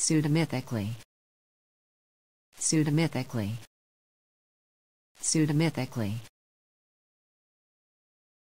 pseudomythically pseudomythically pseudomythically